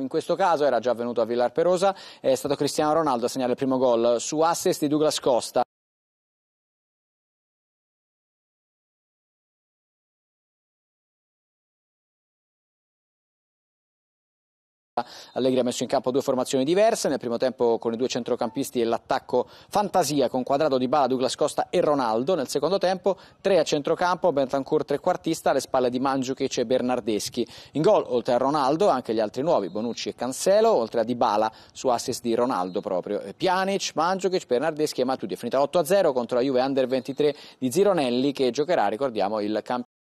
In questo caso era già avvenuto a Villar Perosa, è stato Cristiano Ronaldo a segnare il primo gol su assist di Douglas Costa. Allegri ha messo in campo due formazioni diverse, nel primo tempo con i due centrocampisti e l'attacco fantasia con quadrato di Bala, Douglas Costa e Ronaldo, nel secondo tempo tre a centrocampo, Bentancur trequartista alle spalle di Mandzukic e Bernardeschi. In gol oltre a Ronaldo anche gli altri nuovi, Bonucci e Cancelo, oltre a Di Bala su assist di Ronaldo proprio, eh, Pjanic, Mandzukic, Bernardeschi e Matuidi. È finita 8-0 contro la Juve Under 23 di Zironelli che giocherà, ricordiamo, il campionato.